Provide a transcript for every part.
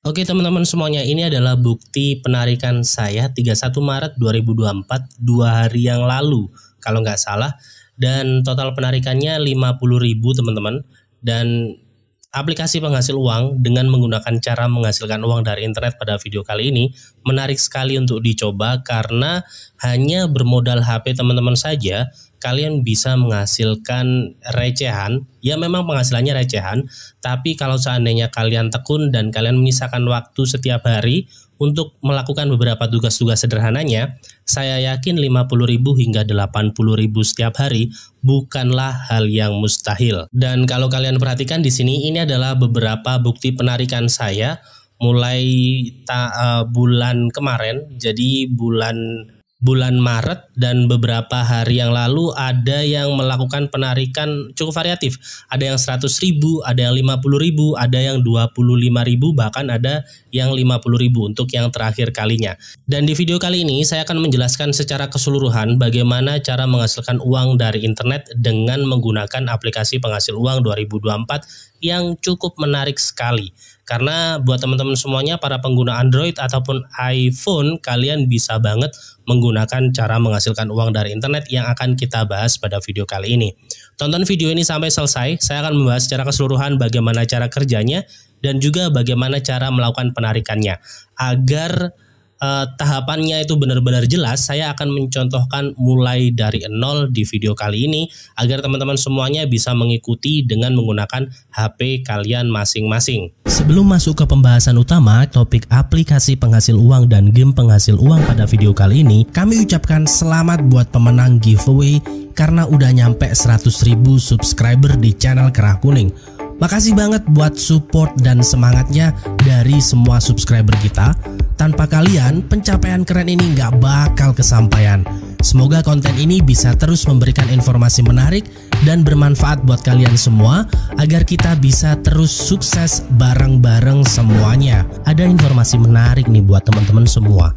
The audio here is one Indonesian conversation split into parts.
Oke teman-teman semuanya, ini adalah bukti penarikan saya 31 Maret 2024, dua hari yang lalu kalau nggak salah. Dan total penarikannya 50.000 teman-teman. Dan aplikasi penghasil uang dengan menggunakan cara menghasilkan uang dari internet pada video kali ini menarik sekali untuk dicoba karena hanya bermodal HP teman-teman saja kalian bisa menghasilkan recehan. Ya memang penghasilannya recehan, tapi kalau seandainya kalian tekun dan kalian menyisakan waktu setiap hari untuk melakukan beberapa tugas-tugas sederhananya, saya yakin 50.000 hingga 80.000 setiap hari bukanlah hal yang mustahil. Dan kalau kalian perhatikan di sini ini adalah beberapa bukti penarikan saya mulai ta, uh, bulan kemarin, jadi bulan bulan Maret dan beberapa hari yang lalu ada yang melakukan penarikan cukup variatif. Ada yang 100 ribu, ada yang 50 ribu, ada yang 25 ribu, bahkan ada yang 50 ribu untuk yang terakhir kalinya. Dan di video kali ini saya akan menjelaskan secara keseluruhan bagaimana cara menghasilkan uang dari internet dengan menggunakan aplikasi penghasil uang 2024 yang cukup menarik sekali. Karena buat teman-teman semuanya para pengguna Android ataupun iPhone kalian bisa banget menggunakan cara menghasilkan uang dari internet yang akan kita bahas pada video kali ini. Tonton video ini sampai selesai, saya akan membahas secara keseluruhan bagaimana cara kerjanya dan juga bagaimana cara melakukan penarikannya agar uh, tahapannya itu benar-benar jelas, saya akan mencontohkan mulai dari nol di video kali ini agar teman-teman semuanya bisa mengikuti dengan menggunakan HP kalian masing-masing. Sebelum masuk ke pembahasan utama, topik aplikasi penghasil uang dan game penghasil uang pada video kali ini, kami ucapkan selamat buat pemenang giveaway karena udah nyampe 100.000 subscriber di channel Kerah Kuning. Makasih banget buat support dan semangatnya dari semua subscriber kita. Tanpa kalian, pencapaian keren ini nggak bakal kesampaian. Semoga konten ini bisa terus memberikan informasi menarik dan bermanfaat buat kalian semua agar kita bisa terus sukses bareng-bareng semuanya. Ada informasi menarik nih buat teman-teman semua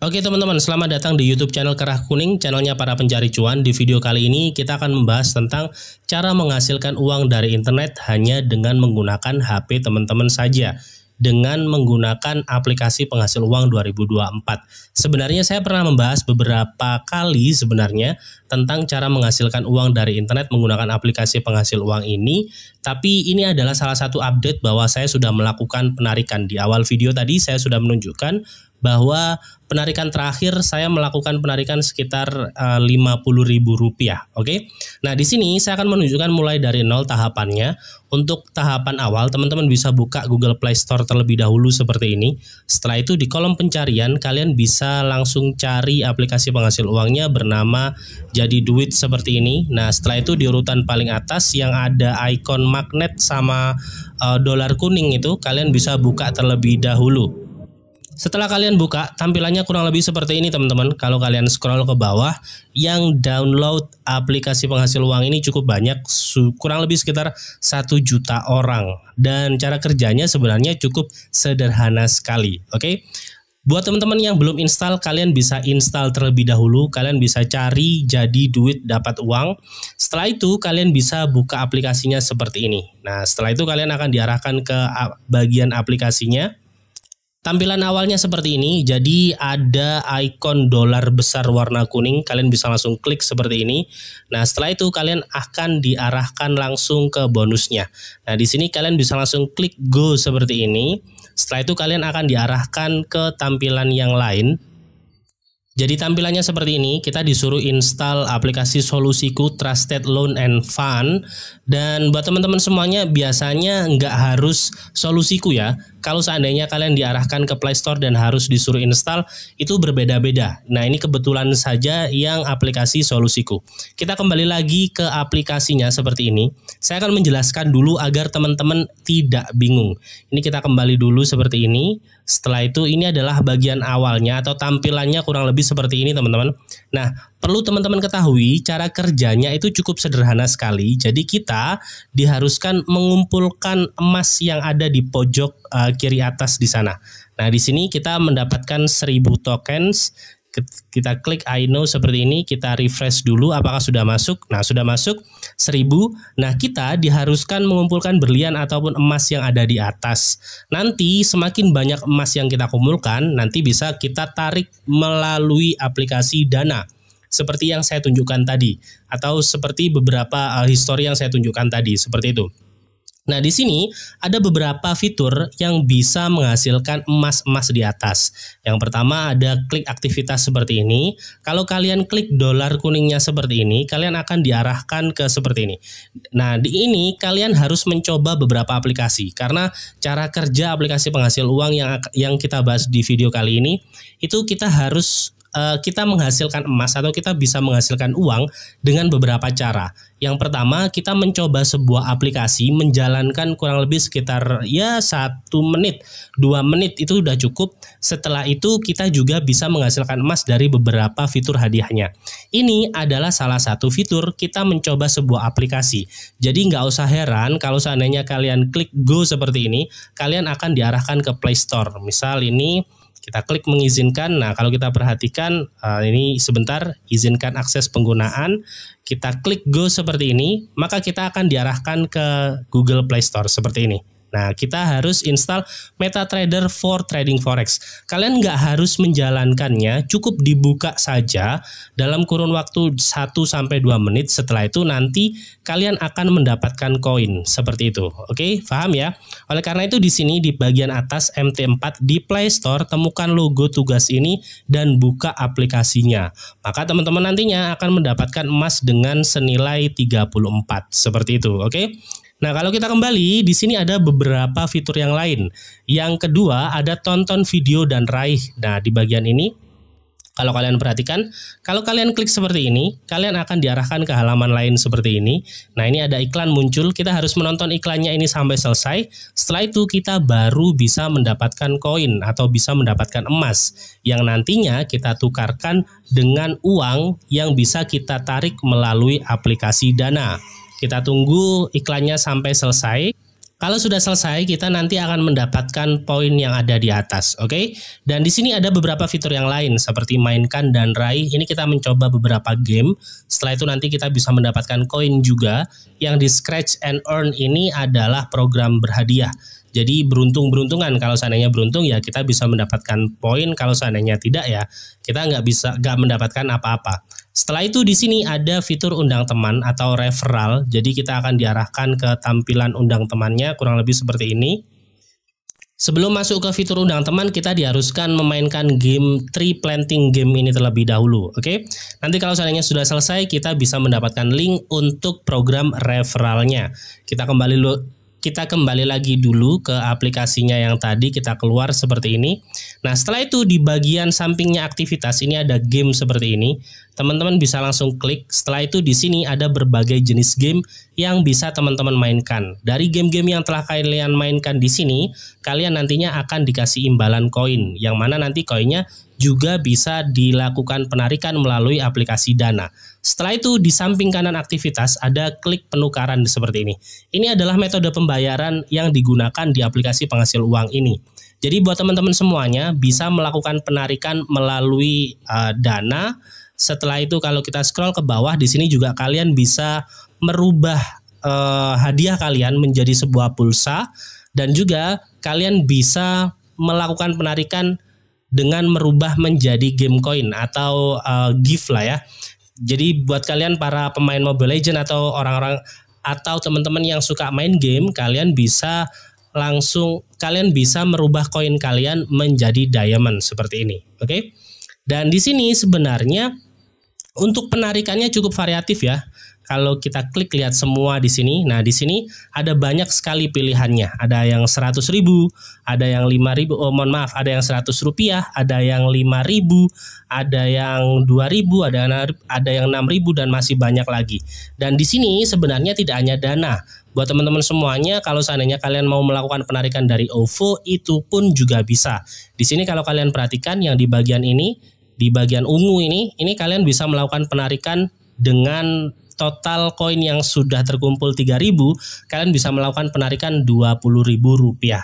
Oke teman-teman, selamat datang di YouTube channel Kerah Kuning, channelnya para pencari cuan. Di video kali ini kita akan membahas tentang cara menghasilkan uang dari internet hanya dengan menggunakan HP teman-teman saja dengan menggunakan aplikasi penghasil uang 2024. Sebenarnya saya pernah membahas beberapa kali sebenarnya tentang cara menghasilkan uang dari internet menggunakan aplikasi penghasil uang ini. Tapi ini adalah salah satu update bahwa saya sudah melakukan penarikan. Di awal video tadi saya sudah menunjukkan bahwa penarikan terakhir saya melakukan penarikan sekitar eh, Rp50.000. Oke. Okay? Nah, di sini saya akan menunjukkan mulai dari nol tahapannya. Untuk tahapan awal, teman-teman bisa buka Google Play Store terlebih dahulu seperti ini. Setelah itu di kolom pencarian kalian bisa langsung cari aplikasi penghasil uangnya bernama jadi duit seperti ini. Nah, setelah itu di urutan paling atas yang ada ikon magnet sama uh, dolar kuning itu kalian bisa buka terlebih dahulu. Setelah kalian buka, tampilannya kurang lebih seperti ini teman-teman. Kalau kalian scroll ke bawah, yang download aplikasi penghasil uang ini cukup banyak, kurang lebih sekitar 1 juta orang. Dan cara kerjanya sebenarnya cukup sederhana sekali, oke? Okay? Buat teman-teman yang belum install, kalian bisa install terlebih dahulu. Kalian bisa cari jadi duit dapat uang. Setelah itu kalian bisa buka aplikasinya seperti ini. Nah, setelah itu kalian akan diarahkan ke bagian aplikasinya. Tampilan awalnya seperti ini. Jadi ada ikon dolar besar warna kuning. Kalian bisa langsung klik seperti ini. Nah, setelah itu kalian akan diarahkan langsung ke bonusnya. Nah, di sini kalian bisa langsung klik go seperti ini. Setelah itu kalian akan diarahkan ke tampilan yang lain. Jadi tampilannya seperti ini, kita disuruh install aplikasi solusiku Trusted Loan and Fund. Dan buat teman-teman semuanya biasanya nggak harus solusiku ya, kalau seandainya kalian diarahkan ke Play Store dan harus disuruh install itu berbeda-beda. Nah, ini kebetulan saja yang aplikasi solusiku. Kita kembali lagi ke aplikasinya seperti ini. Saya akan menjelaskan dulu agar teman-teman tidak bingung. Ini kita kembali dulu seperti ini. Setelah itu ini adalah bagian awalnya atau tampilannya kurang lebih seperti ini, teman-teman. Nah, Perlu teman-teman ketahui, cara kerjanya itu cukup sederhana sekali. Jadi kita diharuskan mengumpulkan emas yang ada di pojok uh, kiri atas di sana. Nah, di sini kita mendapatkan 1000 tokens. Kita klik I know seperti ini, kita refresh dulu apakah sudah masuk. Nah, sudah masuk 1000. Nah, kita diharuskan mengumpulkan berlian ataupun emas yang ada di atas. Nanti semakin banyak emas yang kita kumpulkan, nanti bisa kita tarik melalui aplikasi Dana seperti yang saya tunjukkan tadi atau seperti beberapa uh, histori yang saya tunjukkan tadi seperti itu. Nah, di sini ada beberapa fitur yang bisa menghasilkan emas-emas di atas. Yang pertama ada klik aktivitas seperti ini. Kalau kalian klik dolar kuningnya seperti ini, kalian akan diarahkan ke seperti ini. Nah, di ini kalian harus mencoba beberapa aplikasi karena cara kerja aplikasi penghasil uang yang yang kita bahas di video kali ini itu kita harus uh, kita menghasilkan emas atau kita bisa menghasilkan uang dengan beberapa cara. Yang pertama, kita mencoba sebuah aplikasi menjalankan kurang lebih sekitar ya satu menit, dua menit itu sudah cukup. Setelah itu kita juga bisa menghasilkan emas dari beberapa fitur hadiahnya. Ini adalah salah satu fitur kita mencoba sebuah aplikasi. Jadi nggak usah heran kalau seandainya kalian klik go seperti ini, kalian akan diarahkan ke Play Store. Misal ini kita klik mengizinkan. Nah, kalau kita perhatikan uh, ini sebentar izinkan akses penggunaan, kita klik go seperti ini, maka kita akan diarahkan ke Google Play Store seperti ini. Nah, kita harus install MetaTrader for trading forex. Kalian nggak harus menjalankannya, cukup dibuka saja dalam kurun waktu 1 sampai 2 menit. Setelah itu nanti kalian akan mendapatkan koin seperti itu. Oke, paham ya? Oleh karena itu di sini di bagian atas MT4 di Play Store temukan logo tugas ini dan buka aplikasinya. Maka teman-teman nantinya akan mendapatkan emas dengan senilai 34 seperti itu. Oke. Nah, kalau kita kembali, di sini ada beberapa fitur yang lain. Yang kedua, ada tonton video dan raih. Nah, di bagian ini, kalau kalian perhatikan, kalau kalian klik seperti ini, kalian akan diarahkan ke halaman lain seperti ini. Nah, ini ada iklan muncul, kita harus menonton iklannya ini sampai selesai. Setelah itu kita baru bisa mendapatkan koin atau bisa mendapatkan emas yang nantinya kita tukarkan dengan uang yang bisa kita tarik melalui aplikasi Dana. Kita tunggu iklannya sampai selesai. Kalau sudah selesai, kita nanti akan mendapatkan poin yang ada di atas, oke? Okay? Dan di sini ada beberapa fitur yang lain seperti mainkan dan raih. Ini kita mencoba beberapa game. Setelah itu nanti kita bisa mendapatkan koin juga. Yang di scratch and earn ini adalah program berhadiah. Jadi beruntung-beruntungan kalau seandainya beruntung ya kita bisa mendapatkan poin, kalau seandainya tidak ya kita nggak bisa nggak mendapatkan apa-apa. Setelah itu di sini ada fitur undang teman atau referral. Jadi kita akan diarahkan ke tampilan undang temannya kurang lebih seperti ini. Sebelum masuk ke fitur undang teman, kita diharuskan memainkan game tree planting game ini terlebih dahulu, oke? Okay? Nanti kalau seandainya sudah selesai, kita bisa mendapatkan link untuk program referralnya. Kita kembali kita kembali lagi dulu ke aplikasinya yang tadi kita keluar seperti ini. Nah, setelah itu di bagian sampingnya aktivitas ini ada game seperti ini. Teman-teman bisa langsung klik. Setelah itu di sini ada berbagai jenis game yang bisa teman-teman mainkan. Dari game-game yang telah kalian mainkan di sini, kalian nantinya akan dikasih imbalan koin yang mana nanti koinnya juga bisa dilakukan penarikan melalui aplikasi Dana. Setelah itu di samping kanan aktivitas ada klik penukaran seperti ini. Ini adalah metode pembayaran yang digunakan di aplikasi penghasil uang ini. Jadi buat teman-teman semuanya bisa melakukan penarikan melalui uh, Dana. Setelah itu kalau kita scroll ke bawah di sini juga kalian bisa merubah uh, hadiah kalian menjadi sebuah pulsa dan juga kalian bisa melakukan penarikan dengan merubah menjadi game coin atau uh, gift lah ya. Jadi buat kalian para pemain Mobile Legend atau orang-orang atau teman-teman yang suka main game, kalian bisa langsung kalian bisa merubah koin kalian menjadi diamond seperti ini, oke? Okay? Dan di sini sebenarnya untuk penarikannya cukup variatif ya. Kalau kita klik lihat semua di sini, nah di sini ada banyak sekali pilihannya. Ada yang 100.000, ada yang 5.000. oh mohon maaf, ada yang 100 rupiah, ada yang 5.000, ada yang 2.000, ada yang, ada yang 6.000 dan masih banyak lagi. Dan di sini sebenarnya tidak hanya dana, Buat teman-teman semuanya, kalau seandainya kalian mau melakukan penarikan dari OVO, itu pun juga bisa. Di sini kalau kalian perhatikan yang di bagian ini, di bagian ungu ini, ini kalian bisa melakukan penarikan dengan total koin yang sudah terkumpul 3000, kalian bisa melakukan penarikan Rp20.000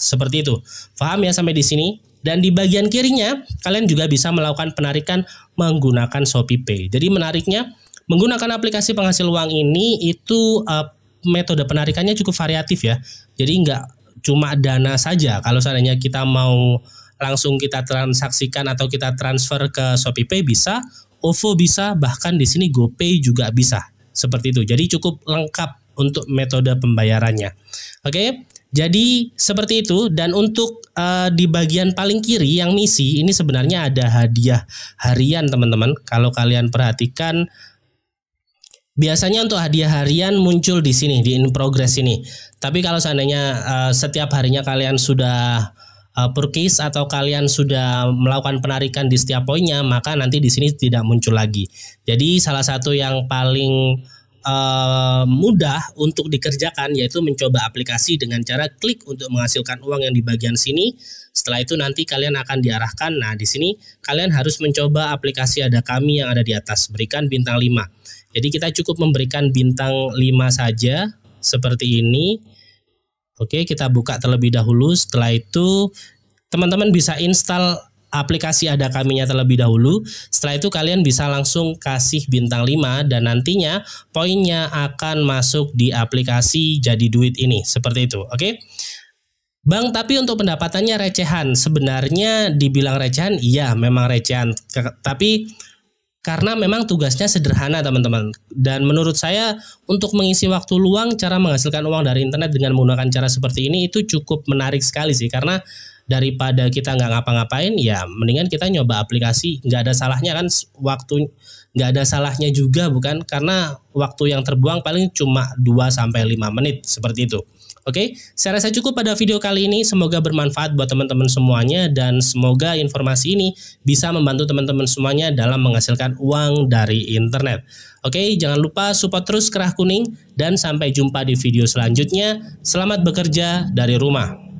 seperti itu. Paham ya sampai di sini? Dan di bagian kirinya kalian juga bisa melakukan penarikan menggunakan Shopee Pay. Jadi menariknya menggunakan aplikasi penghasil uang ini itu uh, metode penarikannya cukup variatif ya. Jadi nggak cuma dana saja. Kalau seandainya kita mau langsung kita transaksikan atau kita transfer ke Shopee Pay bisa, OVO bisa, bahkan di sini GoPay juga bisa. Seperti itu. Jadi cukup lengkap untuk metode pembayarannya. Oke. Jadi seperti itu dan untuk uh, di bagian paling kiri yang misi ini sebenarnya ada hadiah harian teman-teman. Kalau kalian perhatikan biasanya untuk hadiah harian muncul di sini di in progress ini. Tapi kalau seandainya uh, setiap harinya kalian sudah uh, eh, purchase atau kalian sudah melakukan penarikan di setiap poinnya, maka nanti di sini tidak muncul lagi. Jadi salah satu yang paling uh, mudah untuk dikerjakan yaitu mencoba aplikasi dengan cara klik untuk menghasilkan uang yang di bagian sini. Setelah itu nanti kalian akan diarahkan. Nah, di sini kalian harus mencoba aplikasi ada kami yang ada di atas. Berikan bintang 5. Jadi kita cukup memberikan bintang 5 saja seperti ini Oke, kita buka terlebih dahulu. Setelah itu teman-teman bisa install aplikasi ada kaminya terlebih dahulu. Setelah itu kalian bisa langsung kasih bintang 5 dan nantinya poinnya akan masuk di aplikasi jadi duit ini. Seperti itu, oke? Bang, tapi untuk pendapatannya recehan. Sebenarnya dibilang recehan, iya memang recehan. Tapi karena memang tugasnya sederhana teman-teman. Dan menurut saya untuk mengisi waktu luang cara menghasilkan uang dari internet dengan menggunakan cara seperti ini itu cukup menarik sekali sih karena daripada kita nggak ngapa-ngapain ya mendingan kita nyoba aplikasi nggak ada salahnya kan waktu nggak ada salahnya juga bukan karena waktu yang terbuang paling cuma 2 sampai 5 menit seperti itu. Oke, okay? saya rasa cukup pada video kali ini. Semoga bermanfaat buat teman-teman semuanya dan semoga informasi ini bisa membantu teman-teman semuanya dalam menghasilkan uang dari internet. Oke, okay? jangan lupa support terus Kerah Kuning dan sampai jumpa di video selanjutnya. Selamat bekerja dari rumah.